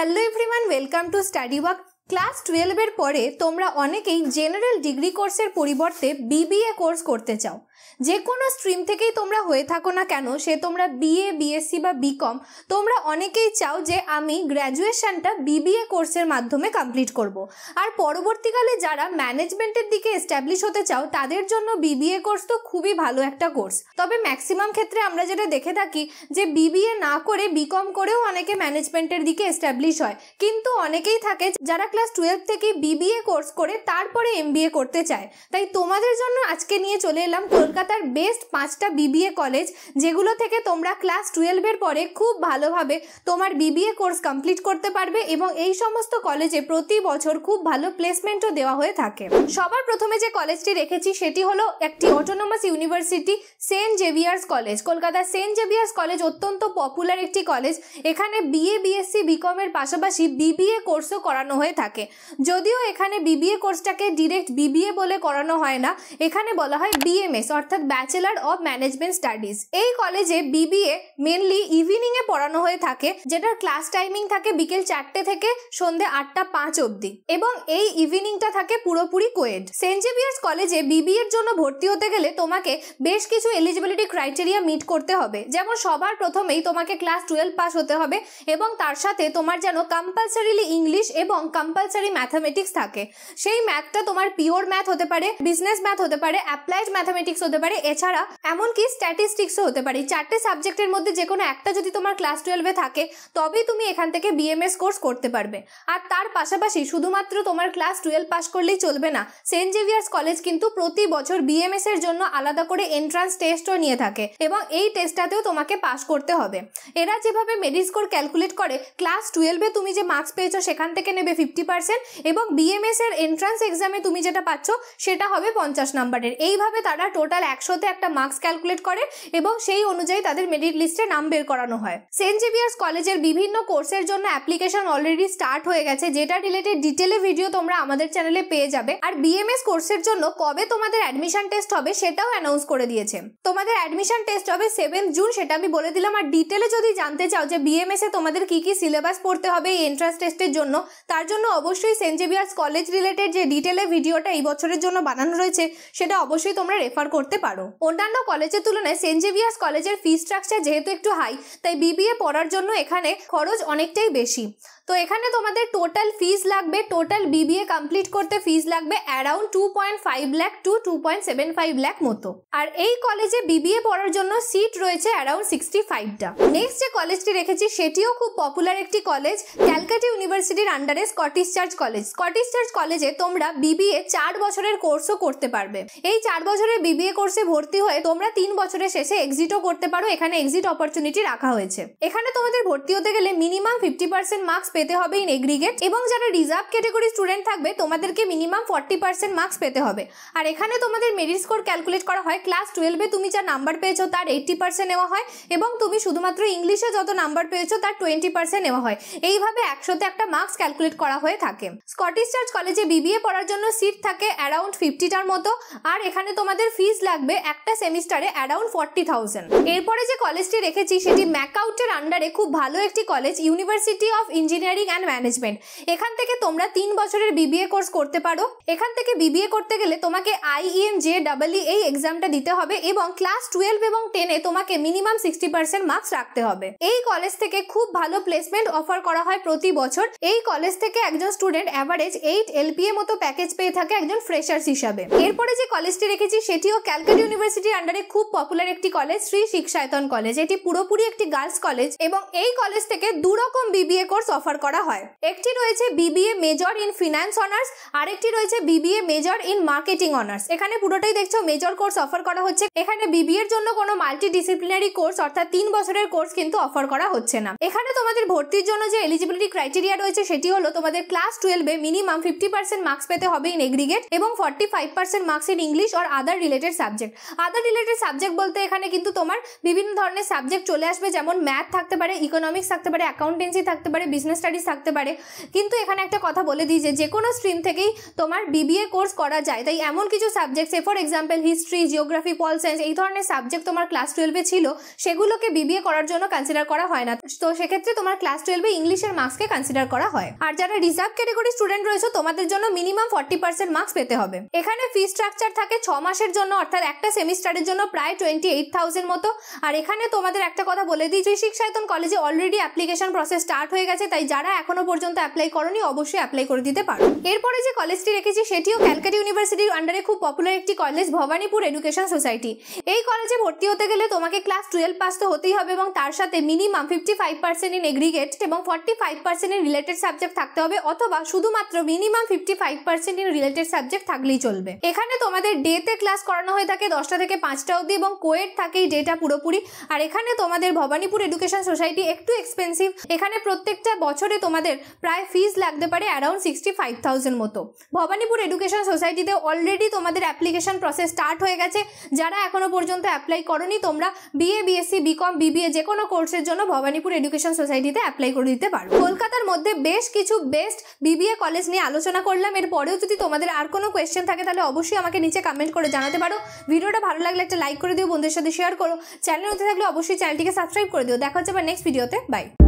Hello everyone welcome to study walk class টুয়েলভের পরে তোমরা অনেকেই জেনারেল ডিগ্রি কোর্সের পরিবর্তে বিবিএ কোর্স করতে চাও যে কোনো স্ট্রিম থেকেই তোমরা হয়ে থাকো না কেন সে তোমরা বিএ বিএসসি বা বিকম তোমরা অনেকেই চাও যে আমি গ্র্যাজুয়েশনটা বিবিএ কোর্সের মাধ্যমে কমপ্লিট করব। আর পরবর্তীকালে যারা ম্যানেজমেন্টের দিকে এস্টাবলিশ হতে চাও তাদের জন্য বিবিএ কোর্স তো খুবই ভালো একটা কোর্স তবে ম্যাক্সিমাম ক্ষেত্রে আমরা যেটা দেখে থাকি যে বিবিএ না করে বিকম করেও অনেকে ম্যানেজমেন্টের দিকে এস্টাবলিশ হয় কিন্তু অনেকেই থাকে যারা ক্লাস টুয়েলভ থেকে বিবিএ কোর্স করে তারপরে এমবিএ করতে চায় তাই তোমাদের জন্য আজকে নিয়ে চলে এলাম কলকাতার বেস্ট পাঁচটা বিবিএ কলেজ যেগুলো থেকে তোমরা ক্লাস টুয়েলভের পরে খুব ভালোভাবে তোমার বিবিএ কোর্স কমপ্লিট করতে পারবে এবং এই সমস্ত কলেজে প্রতি বছর খুব ভালো প্লেসমেন্টও দেওয়া হয়ে থাকে সবার প্রথমে যে কলেজটি রেখেছি সেটি হলো একটি autonomous university saint Xavier's college কলকাতার সেন্ট জেভিয়ার্স কলেজ অত্যন্ত পপুলার একটি কলেজ এখানে বিএ বিএসসি বিকমের পাশাপাশি বিবিএ কোর্সও করানো হয়ে থাকে যদিও এখানে বিবিএ কোর্সটাকে ডিরেক্ট বিবিএ বলে করানো হয় না এখানে বলা হয় বিএমএস অর্থাৎ ব্যাচেলার অফ ম্যানেজমেন্ট স্টাডিজ এই কলেজে বিবিএ মেনলি ইভিনিং এ পড়ানো হয়ে থাকে যেটার ক্লাস টাইমিং থাকে বিকেল চারটে থেকে সন্ধে আটটা পাঁচ অবধি এবং এই ইভিনিংটা থাকে পুরোপুরি কোয়েড সেন্ট জেভিয়ার্স কলেজে বিবিএ এর জন্য ভর্তি হতে গেলে তোমাকে বেশ কিছু এলিজিবিলিটি ক্রাইটেরিয়া মিট করতে হবে যেমন সবার প্রথমেই তোমাকে ক্লাস টুয়েলভ পাস হতে হবে এবং তার সাথে তোমার যেন কম্পালসারিলি ইংলিশ এবং কম্পালসারি ম্যাথামেটিক্স থাকে সেই ম্যাথটা তোমার পিওর ম্যাথ হতে পারে বিজনেস ম্যাথ হতে পারে অ্যাপ্লাইড ম্যাথামেটিক্স হতে পারে এছাড়া এমনকি স্ট্যাটিস্টিক্সও হতে পারে চারটে সাবজেক্টের মধ্যে যে কোনো একটা যদি তোমার ক্লাস টুয়েলভে থাকে তবেই তুমি এখান থেকে বিএমএস কোর্স করতে পারবে আর তার পাশাপাশি শুধুমাত্র তোমার ক্লাস টুয়েলভ পাস করলেই চলবে না সেন্ট জেভিয়ার্স কলেজ কিন্তু প্রতি বছর বিএমএস এর জন্য আলাদা করে এন্ট্রান্স টেস্টও নিয়ে থাকে এবং এই টেস্টটাতেও তোমাকে পাস করতে হবে এরা যেভাবে মেডিস স্কোর ক্যালকুলেট করে ক্লাস টুয়েলভে তুমি যে মার্কস পেয়েছো সেখান থেকে নেবে ফিফটি পার্সেন্ট এবং বিএমএস এর এন্ট্রান্স এক্সামে তুমি যেটা পাচ্ছ সেটা হবে পঞ্চাশ নাম্বারের এইভাবে তারা টোটাল টোটাল একশোতে একটা মার্কস ক্যালকুলেট করে এবং সেই অনুযায়ী তাদের মেরিট লিস্টে নাম বের করানো হয় সেন্ট জেভিয়ার্স কলেজের বিভিন্ন কোর্সের জন্য অ্যাপ্লিকেশন অলরেডি স্টার্ট হয়ে গেছে যেটা রিলেটেড ডিটেলে ভিডিও তোমরা আমাদের চ্যানেলে পেয়ে যাবে আর বিএমএস কোর্সের জন্য কবে তোমাদের অ্যাডমিশন টেস্ট হবে সেটাও অ্যানাউন্স করে দিয়েছে তোমাদের অ্যাডমিশন টেস্ট হবে সেভেন্থ জুন সেটা আমি বলে দিলাম আর ডিটেলে যদি জানতে চাও যে বিএমএস এ তোমাদের কি কি সিলেবাস পড়তে হবে এই এন্ট্রান্স টেস্টের জন্য তার জন্য অবশ্যই সেন্ট জেভিয়ার্স কলেজ রিলেটেড যে ডিটেলে ভিডিওটা এই বছরের জন্য বানানো রয়েছে সেটা অবশ্যই তোমরা রেফার করতে করতে পারো অন্যান্য কলেজের তুলনায় সেন্ট জেভিয়ার্স কলেজের ফি স্ট্রাকচার যেহেতু একটু হাই তাই বিবিএ পড়ার জন্য এখানে খরচ অনেকটাই বেশি তো এখানে তোমাদের টোটাল ফিজ লাগবে টোটাল বিবিএ কমপ্লিট করতে ফিজ লাগবে around two point five lakh two two point seven five lakh মতো আর এই কলেজে বিবিএ পড়ার জন্য সিট রয়েছে অ্যারাউন্ড সিক্সটি ফাইভটা নেক্সট যে কলেজটি রেখেছি সেটিও খুব পপুলার একটি কলেজ ক্যালকাটা ইউনিভার্সিটির আন্ডারে Scottish church college Scottish church কলেজে তোমরা বিবিএ চার বছরের কোর্সও করতে পারবে এই চার বছরের বিবিএ কোর্সে ভর্তি হয়ে তোমরা তিন বছরের শেষে এক্সিটও করতে পারো এখানে এক্সিট অপরচুনিটি রাখা হয়েছে এখানে তোমাদের ভর্তি হতে গেলে মিনিমাম ফিফটি পার্সেন্ট মার্কস পেতে হবে ইন এগ্রিগেট এবং যারা রিজার্ভ ক্যাটাগরি স্টুডেন্ট থাকবে তোমাদেরকে মিনিমাম ফর্টি পার্সেন্ট মার্কস পেতে হবে আর এখানে তোমাদের মেরিট স্কোর ক্যালকুলেট করা হয় ক্লাস টুয়েলভে তুমি যা নাম্বার পেয়েছো তার এইটটি পার্সেন্ট নেওয়া হয় এবং তুমি শুধুমাত্র ইংলিশে যত নাম্বার পেয়েছো তার টোয়েন্টি পার্সেন্ট নেওয়া হয় এইভাবে একশোতে একটা মার্কস ক্যালকুলেট করা হয়ে থাকে স্কটিশ চার্চ কলেজে বিবিএ পড়ার জন্য সিট থাকে অ্যারাউন্ড ফিফটিটার মতো আর এখানে তোমাদের ফিজ লাগবে একটা সেমিস্টারে অ্যারাউন্ড ফর্টি থাউজেন্ড এরপরে যে কলেজটি রেখেছি সেটি ম্যাকআউটের আন্ডারে খুব ভালো একটি college university of engineer engineering and management এখান থেকে তোমরা তিন বছরের বিবিএ কোর্স করতে পারো এখান থেকে বিবিএ করতে গেলে তোমাকে আইএম জে ডাবলই এই এক্সামটা দিতে হবে এবং ক্লাস টুয়েলভ এবং টেনে তোমাকে মিনিমাম সিক্সটি পার্সেন্ট মার্কস রাখতে হবে এই কলেজ থেকে খুব ভালো প্লেসমেন্ট অফার করা হয় প্রতি বছর এই কলেজ থেকে একজন স্টুডেন্ট অ্যাভারেজ এইট এলপিএ মতো প্যাকেজ পেয়ে থাকে একজন ফ্রেশার্স হিসাবে এরপরে যে কলেজটি রেখেছি সেটিও ক্যালকাটা ইউনিভার্সিটির আন্ডারে খুব পপুলার একটি কলেজ শ্রী শিক্ষায়তন কলেজ এটি পুরোপুরি একটি গার্লস কলেজ এবং এই কলেজ থেকে দু রকম বিবিএ কোর্স অফার করা হয় একটি রয়েছে BBA major in finance honours আর একটি রয়েছে BBA major in marketing honours এখানে পুরোটাই দেখছো মেজর কোর্স অফার করা হচ্ছে এখানে এর জন্য কোনো মাল্টি ডিসিপ্লিনারি কোর্স অর্থাৎ তিন বছরের কোর্স কিন্তু অফার করা হচ্ছে না এখানে তোমাদের ভর্তির জন্য যে এলিজিবিলিটি ক্রাইটেরিয়া রয়েছে সেটি হলো তোমাদের ক্লাস টুয়েলভে মিনিমাম ফিফটি পার্সেন্ট মার্কস পেতে হবে ইন এগ্রিগেট এবং forty five percent marks in English আর other related subject other related subject বলতে এখানে কিন্তু তোমার বিভিন্ন ধরনের সাবজেক্ট চলে আসবে যেমন ম্যাথ থাকতে পারে ইকোনমিক্স থাকতে পারে অ্যাকাউন্টেন্সি থাকতে পারে বিজনেস স্টাডিজ থাকতে পারে কিন্তু এখানে একটা কথা বলে দিই যে যে কোনো স্ট্রিম থেকেই তোমার বিবিএ কোর্স করা যায় তাই এমন কিছু subject say for example history geography pol science এই ধরনের সাবজেক্ট তোমার ক্লাস টুয়েলভে ছিল সেগুলোকে বিবিএ করার জন্য কনসিডার করা হয় না তো সেক্ষেত্রে তোমার ক্লাস টুয়েলভে ইংলিশের মার্কসকে কনসিডার করা হয় আর যারা রিজার্ভ ক্যাটাগরি স্টুডেন্ট রয়েছে তোমাদের জন্য মিনিমাম ফর্টি পার্সেন্ট মার্কস পেতে হবে এখানে ফি স্ট্রাকচার থাকে ছ মাসের জন্য অর্থাৎ একটা সেমিস্টারের জন্য প্রায় টোয়েন্টি এইট থাউজেন্ড মতো আর এখানে তোমাদের একটা কথা বলে দিই যে শিক্ষায়তন কলেজে অলরেডি অ্যাপ্লিকেশন প্রসেস স্টার্ট হয়ে গেছে তাই যারা এখনো পর্যন্ত অ্যাপ্লাই করনি অবশ্যই অ্যাপ্লাই করে দিতে পারো এরপরে যে কলেজটি রেখেছি সেটিও ক্যালকাটা ইউনিভার্সিটির আন্ডারে খুব পপুলার একটি কলেজ ভবানীপুর এডুকেশন সোসাইটি এই কলেজে ভর্তি হতে গেলে তোমাকে ক্লাস টুয়েলভ পাস তো হতেই হবে এবং তার সাথে minimum fifty five percent in aggregate এবং forty five percent in related subject থাকতে হবে অথবা শুধুমাত্র minimum fifty five percent in related subject থাকলেই চলবে এখানে তোমাদের ডেতে ক্লাস করানো হয়ে থাকে দশটা থেকে পাঁচটা অবধি এবং কোয়েট থাকে এই ডেটা পুরোপুরি আর এখানে তোমাদের ভবানীপুর এডুকেশন সোসাইটি একটু এক্সপেন্সিভ এখানে প্রত্যেকটা বছর বছরে তোমাদের প্রায় ফিজ লাগতে পারে অ্যারাউন্ড সিক্সটি ফাইভ থাউজেন্ড মতো ভবানীপুর এডুকেশন সোসাইটিতে অলরেডি তোমাদের অ্যাপ্লিকেশন প্রসেস স্টার্ট হয়ে গেছে যারা এখনও পর্যন্ত অ্যাপ্লাই করনি তোমরা বিএ বিএসসি বিকম বিবিএ যে কোনো কোর্সের জন্য ভবানীপুর এডুকেশন সোসাইটিতে অ্যাপ্লাই করে দিতে পারো কলকাতার মধ্যে বেশ কিছু বেস্ট বিবিএ কলেজ নিয়ে আলোচনা করলাম এরপরেও যদি তোমাদের আর কোনো কোয়েশ্চেন থাকে তাহলে অবশ্যই আমাকে নিচে কমেন্ট করে জানাতে পারো ভিডিওটা ভালো লাগলে একটা লাইক করে দিও বন্ধুদের সাথে শেয়ার করো চ্যানেল হতে থাকলে অবশ্যই চ্যানেলটিকে সাবস্ক্রাইব করে দিও দেখা হচ্ছে আবার নেক্সট ভিডিওতে বাই